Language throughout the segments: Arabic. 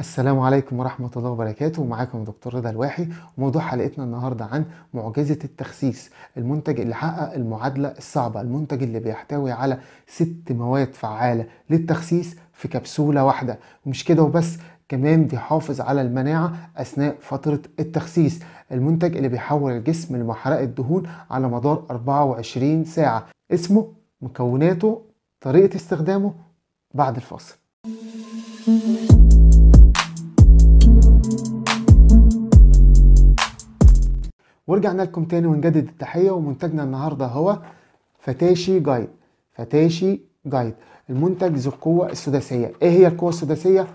السلام عليكم ورحمة الله وبركاته معاكم دكتور رضا الواحي وموضوع حلقتنا النهاردة عن معجزة التخسيس المنتج اللي حقق المعادلة الصعبة المنتج اللي بيحتوي على ست مواد فعالة للتخسيس في كبسولة واحدة ومش كده وبس كمان بيحافظ على المناعة أثناء فترة التخسيس المنتج اللي بيحول الجسم لمحرقة دهون على مدار 24 ساعة اسمه مكوناته طريقة استخدامه بعد الفاصل ورجعنا لكم تاني ونجدد التحية ومنتجنا النهاردة هو فتاشي جايد فتاشي جايد المنتج ذو القوة السداسية ايه هي القوة السداسية؟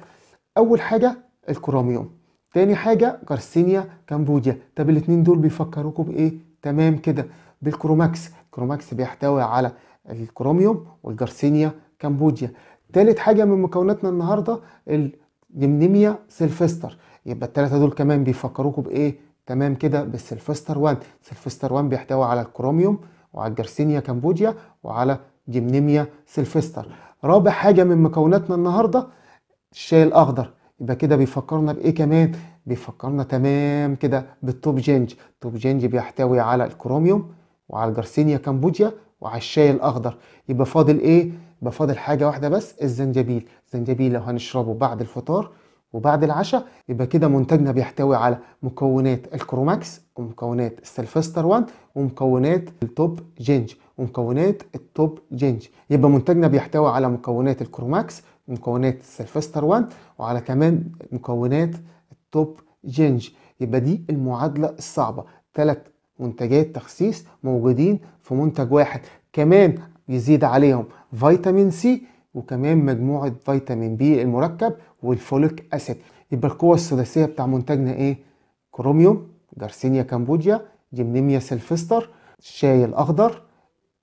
أول حاجة الكروميوم تاني حاجة جارسينيا كامبوديا طب الاتنين دول بيفكروكم بإيه؟ تمام كده بالكروماكس الكروماكس بيحتوي على الكروميوم والجارسينيا كامبوديا تالت حاجة من مكوناتنا النهاردة الجمنيميا سيلفستر يبقى التلاتة دول كمان بيفكروكوا بإيه؟ تمام كده بالسلفستر 1 سلفستر 1 بيحتوي على الكروميوم وعلى الجرسينيا كامبوديا وعلى جيمنيميا سلفستر رابع حاجة من مكوناتنا النهاردة الشاي الأخضر يبقى كده بيفكرنا بإيه كمان بيفكرنا تمام كده بالتوب جينج التوب جينج بيحتوي على الكروميوم وعلى الجرسينيا كامبوديا وعلى الشاي الاخضر يبقى فاضل ايه يبقى فاضل حاجه واحده بس الزنجبيل الزنجبيل لو هنشربه بعد الفطار وبعد العشاء يبقى كده منتجنا بيحتوي على مكونات الكروماكس ومكونات السلفستر 1 ومكونات التوب جينج ومكونات التوب جينج يبقى منتجنا بيحتوي على مكونات الكروماكس ومكونات السلفستر 1 وعلى كمان مكونات التوب جينج يبقى دي المعادلة الصعبة ثلاث منتجات تخسيس موجودين في منتج واحد كمان يزيد عليهم فيتامين سي وكمان مجموعه فيتامين بي المركب والفوليك اسيد يبقى القوه الثلاثيه بتاع منتجنا ايه كروميوم جارسينيا كامبوديا جمنيميا سلفستر الشاي الاخضر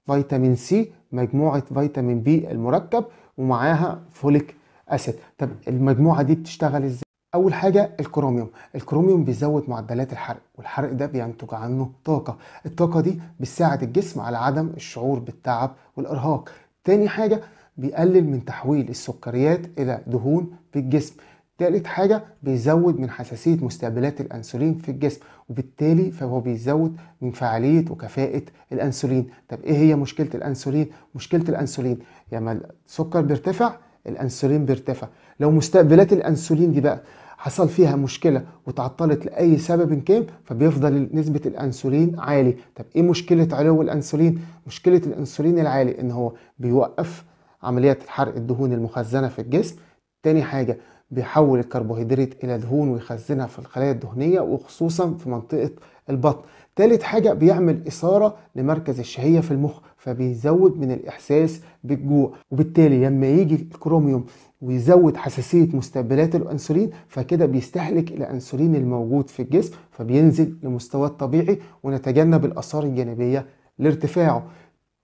فيتامين سي مجموعه فيتامين بي المركب ومعاها فوليك اسيد طب المجموعه دي بتشتغل ازاي اول حاجه الكروميوم الكروميوم بيزود معدلات الحرق والحرق ده بينتج عنه طاقه الطاقه دي بتساعد الجسم على عدم الشعور بالتعب والارهاق تاني حاجه بيقلل من تحويل السكريات إلى دهون في الجسم تالت حاجة بيزود من حساسية مستقبلات الأنسولين في الجسم وبالتالي فهو بيزود من فعالية وكفاءة الأنسولين طب إيه هي مشكلة الأنسولين؟ مشكلة الأنسولين لما يعني السكر بيرتفع الأنسولين بيرتفع لو مستقبلات الأنسولين دي بقى حصل فيها مشكلة وتعطلت لأي سبب كان فبيفضل نسبة الأنسولين عالي طب إيه مشكلة علو الأنسولين؟ مشكلة الأنسولين العالي إن هو بيوقف عملية حرق الدهون المخزنة في الجسم تاني حاجة بيحول الكربوهيدرات إلى دهون ويخزنها في الخلايا الدهنية وخصوصا في منطقة البطن تالت حاجة بيعمل إثارة لمركز الشهية في المخ فبيزود من الإحساس بالجوع وبالتالي لما يجي الكروميوم ويزود حساسية مستقبلات الأنسولين فكده بيستهلك الأنسولين الموجود في الجسم فبينزل لمستواه الطبيعي ونتجنب الآثار الجانبية لارتفاعه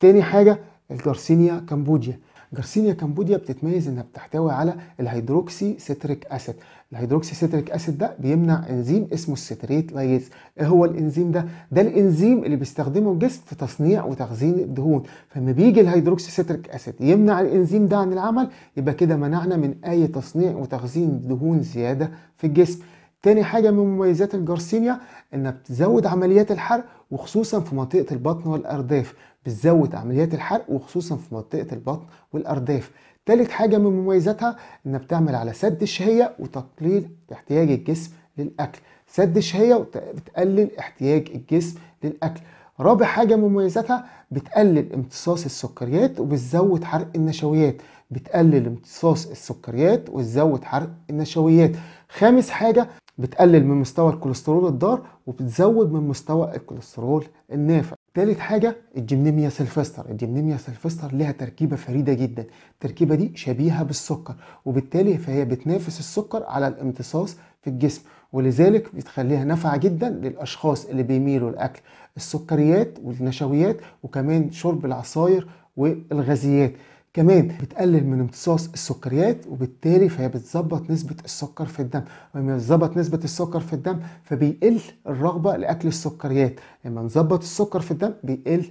تاني حاجة الجارسينيا كامبوديا جرسينيا كامبوديا بتتميز انها بتحتوي على الهيدروكسي سيتريك اسيد الهيدروكسي سيتريك اسيد ده بيمنع انزيم اسمه الستريت لايز ايه هو الانزيم ده ده الانزيم اللي بيستخدمه الجسم في تصنيع وتخزين الدهون فلما بيجي الهيدروكسي سيتريك اسيد يمنع الانزيم ده عن العمل يبقى كده منعنا من اي تصنيع وتخزين دهون زياده في الجسم تاني حاجة من مميزات الجارسينيا انها بتزود عمليات الحرق وخصوصا في منطقة البطن والأرداف بتزود عمليات الحرق وخصوصا في منطقة البطن والأرداف تالت حاجة من مميزاتها انها بتعمل على سد الشهية وتقليل احتياج الجسم للأكل سد الشهية وتقلل احتياج الجسم للأكل رابع حاجة من مميزاتها بتقلل امتصاص السكريات وبتزود حرق النشويات بتقلل امتصاص السكريات وتزود حرق النشويات خامس حاجة بتقلل من مستوى الكوليسترول الضار وبتزود من مستوى الكوليسترول النافع ثالث حاجة الجمنيميا سلفستر الجمنيميا سلفستر لها تركيبة فريدة جدا التركيبة دي شبيهة بالسكر وبالتالي فهي بتنافس السكر على الامتصاص في الجسم ولذلك بتخليها نافعة جدا للأشخاص اللي بيميلوا الأكل السكريات والنشويات وكمان شرب العصاير والغازيات كمان بتقلل من امتصاص السكريات وبالتالي فهي بتظبط نسبة السكر في الدم ولما بتظبط نسبة السكر في الدم فبيقل الرغبة لأكل السكريات لما نظبط السكر في الدم بيقل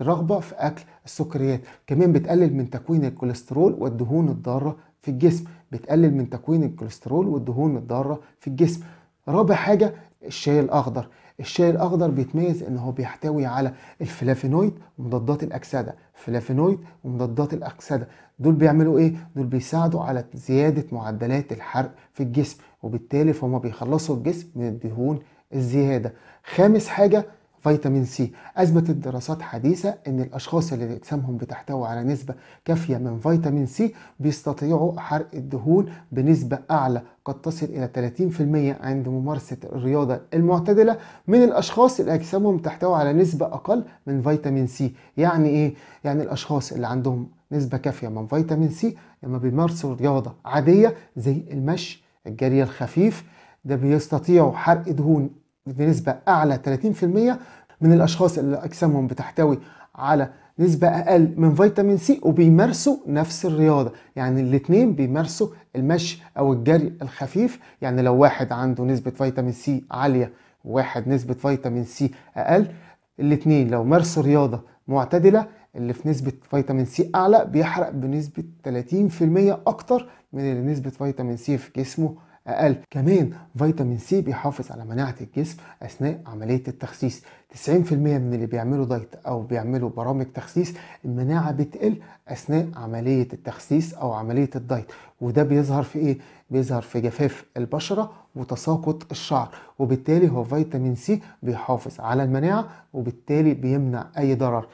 الرغبة في أكل السكريات كمان بتقلل من تكوين الكوليسترول والدهون الضارة في الجسم بتقلل من تكوين الكوليسترول والدهون الضارة في الجسم رابع حاجة الشاي الأخضر الشاي الاخضر بيتميز ان هو بيحتوي على الفلافينويد ومضادات الاكسده فلافينويد ومضادات الاكسده دول بيعملوا ايه دول بيساعدوا على زياده معدلات الحرق في الجسم وبالتالي فهم بيخلصوا الجسم من الدهون الزياده خامس حاجه فيتامين سي أثبتت دراسات حديثة أن الأشخاص اللي أجسامهم بتحتوي على نسبة كافية من فيتامين سي بيستطيعوا حرق الدهون بنسبة أعلى قد تصل إلى 30% عند ممارسة الرياضة المعتدلة من الأشخاص اللي أجسامهم تحتوي على نسبة أقل من فيتامين سي يعني إيه؟ يعني الأشخاص اللي عندهم نسبة كافية من فيتامين سي لما بيمارسوا رياضة عادية زي المشي الجري الخفيف ده بيستطيعوا حرق دهون بنسبة أعلى 30% من الأشخاص اللي أجسامهم بتحتوي على نسبة أقل من فيتامين سي وبيمارسوا نفس الرياضة يعني الاتنين بيمارسوا المشي أو الجري الخفيف يعني لو واحد عنده نسبة فيتامين سي عالية وواحد نسبة فيتامين سي أقل الاتنين لو مارسوا رياضة معتدلة اللي في نسبة فيتامين سي أعلى بيحرق بنسبة 30% أكتر من اللي نسبة فيتامين سي في جسمه أقل كمان فيتامين سي بيحافظ على مناعة الجسم أثناء عملية التخسيس 90% من اللي بيعملوا دايت أو بيعملوا برامج تخسيس المناعة بتقل أثناء عملية التخسيس أو عملية الدايت وده بيظهر في إيه؟ بيظهر في جفاف البشرة وتساقط الشعر وبالتالي هو فيتامين سي بيحافظ على المناعة وبالتالي بيمنع أي ضرر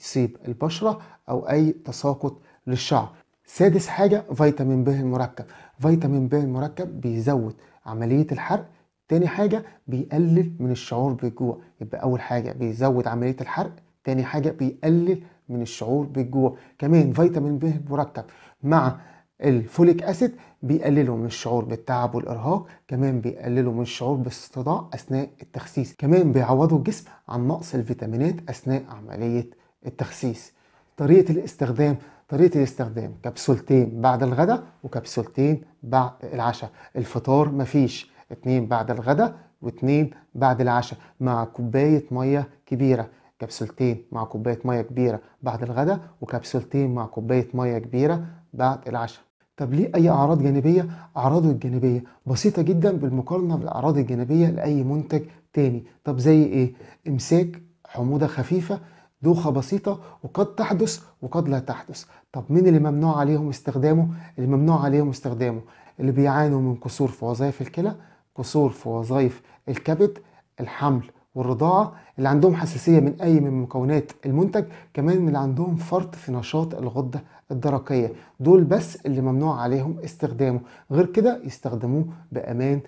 يصيب البشرة أو أي تساقط للشعر سادس حاجة فيتامين ب المركب فيتامين ب المركب بيزود عملية الحرق تاني حاجة بيقلل من الشعور بالجوع يبقى أول حاجة بيزود عملية الحرق تاني حاجة بيقلل من الشعور بالجوع كمان فيتامين ب المركب مع الفوليك اسيد بيقللوا من الشعور بالتعب والارهاق كمان بيقللوا من الشعور بالاستطاع اثناء التخسيس كمان بيعوضوا الجسم عن نقص الفيتامينات اثناء عمليه التخسيس طريقه الاستخدام طريقه الاستخدام كبسولتين بعد الغداء وكبسولتين بعد العشاء الفطار مفيش اتنين بعد الغداء واتنين بعد العشاء مع كوبايه ميه كبيره كبسولتين مع كوبايه ميه كبيره بعد الغداء وكبسولتين مع كوبايه ميه كبيره بعد العشاء طب ليه اي اعراض جانبيه اعراضه الجانبيه بسيطه جدا بالمقارنه بالاعراض الجانبيه لاي منتج تاني طب زي ايه امساك حموضه خفيفه دوخة بسيطة وقد تحدث وقد لا تحدث طب مين اللي ممنوع عليهم استخدامه اللي ممنوع عليهم استخدامه اللي بيعانوا من قصور في وظائف الكلى قصور في وظائف الكبد الحمل والرضاعة اللي عندهم حساسية من أي من مكونات المنتج كمان اللي عندهم فرط في نشاط الغدة الدرقية دول بس اللي ممنوع عليهم استخدامه غير كده يستخدموه بأمان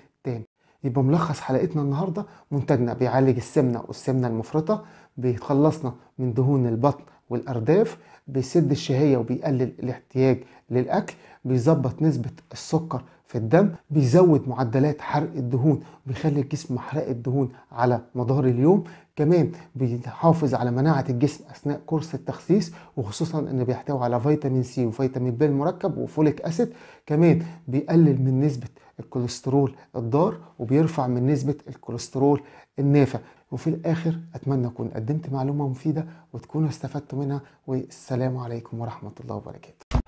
يبقى ملخص حلقتنا النهارده منتجنا بيعالج السمنه والسمنه المفرطه بيخلصنا من دهون البطن والارداف بيسد الشهيه وبيقلل الاحتياج للاكل بيظبط نسبه السكر في الدم بيزود معدلات حرق الدهون بيخلي الجسم محرق الدهون على مدار اليوم كمان بيحافظ على مناعة الجسم أثناء كورس التخسيس وخصوصا أنه بيحتوي على فيتامين سي وفيتامين ب المركب وفوليك أسيد كمان بيقلل من نسبة الكوليسترول الضار وبيرفع من نسبة الكوليسترول النافع وفي الآخر أتمنى أكون قدمت معلومة مفيدة وتكونوا استفدتوا منها والسلام عليكم ورحمة الله وبركاته